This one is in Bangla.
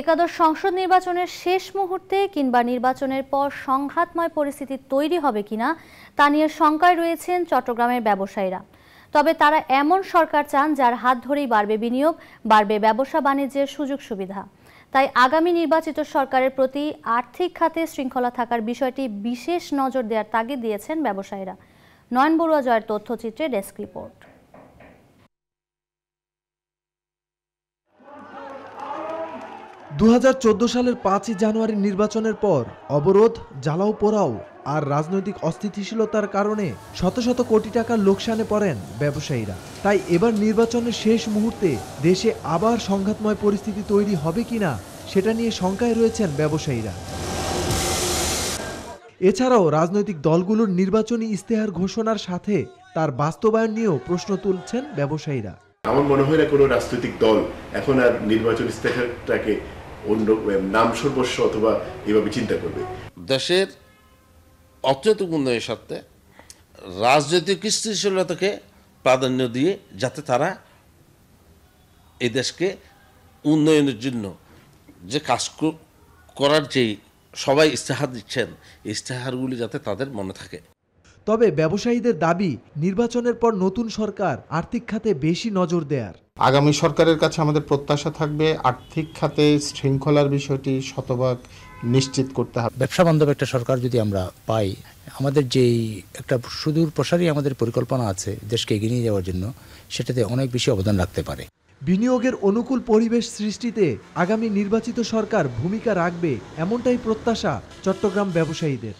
একাদশ সংসদ নির্বাচনের শেষ মুহূর্তে কিংবা নির্বাচনের পর সংঘাতময় পরিস্থিতি তৈরি হবে কিনা তা নিয়ে শঙ্কায় রয়েছেন চট্টগ্রামের ব্যবসায়ীরা তবে তারা এমন সরকার চান যার হাত ধরেই বাড়বে বিনিয়োগ বাড়বে ব্যবসা বাণিজ্যের সুযোগ সুবিধা তাই আগামী নির্বাচিত সরকারের প্রতি আর্থিক খাতে শৃঙ্খলা থাকার বিষয়টি বিশেষ নজর দেওয়ার তাগিদ দিয়েছেন ব্যবসায়ীরা নয়ন বড়ুয়া জয়ের তথ্যচিত্রে ডেস্ক রিপোর্ট 2014 সালের পাঁচই জানুয়ারি নির্বাচনের পর অবরোধ জ্বালাও পোড়াও আর রাজনৈতিক অস্থিতিশীলতার কারণে শত শত কোটি টাকা লোকসানে পড়েন ব্যবসায়ীরা তাই এবার নির্বাচনের শেষ মুহূর্তে দেশে আবার সংঘাতময় পরিস্থিতি তৈরি হবে কি না সেটা নিয়ে শঙ্কায় রয়েছেন ব্যবসায়ীরা এছাড়াও রাজনৈতিক দলগুলোর নির্বাচনী ইস্তেহার ঘোষণার সাথে তার বাস্তবায়ন নিয়েও প্রশ্ন তুলছেন ব্যবসায়ীরা আমার মনে হয় না কোনো রাজনৈতিক দল এখন আর নির্বাচন ইস্তেহারটাকে অন্য নাম সর্বস্ব অথবা এভাবে চিন্তা করবে দেশের অত্যন্ত উন্নয়নের সাথে রাজনৈতিক স্থিতিশীলতাকে প্রাধান্য দিয়ে যাতে তারা এই দেশকে উন্নয়নের জন্য যে কাজ করার যেই সবাই ইস্তেহার দিচ্ছেন ইস্তেহারগুলি যাতে তাদের মনে থাকে তবে ব্যবসায়ীদের দাবি নির্বাচনের পর নতুন সরকার আর্থিক খাতে বেশি নজর দেয়ার আগামী সরকারের কাছে আমাদের প্রত্যাশা থাকবে আর্থিক খাতে শৃঙ্খলার বিষয়টি শতভাগ নিশ্চিত করতে হবে ব্যবসা বান্ধব একটা সরকার যদি আমরা পাই আমাদের যেই একটা সুদূর প্রসারী আমাদের পরিকল্পনা আছে দেশকে এগিয়ে নিয়ে যাওয়ার জন্য সেটাতে অনেক বেশি অবদান রাখতে পারে বিনিয়োগের অনুকূল পরিবেশ সৃষ্টিতে আগামী নির্বাচিত সরকার ভূমিকা রাখবে এমনটাই প্রত্যাশা চট্টগ্রাম ব্যবসায়ীদের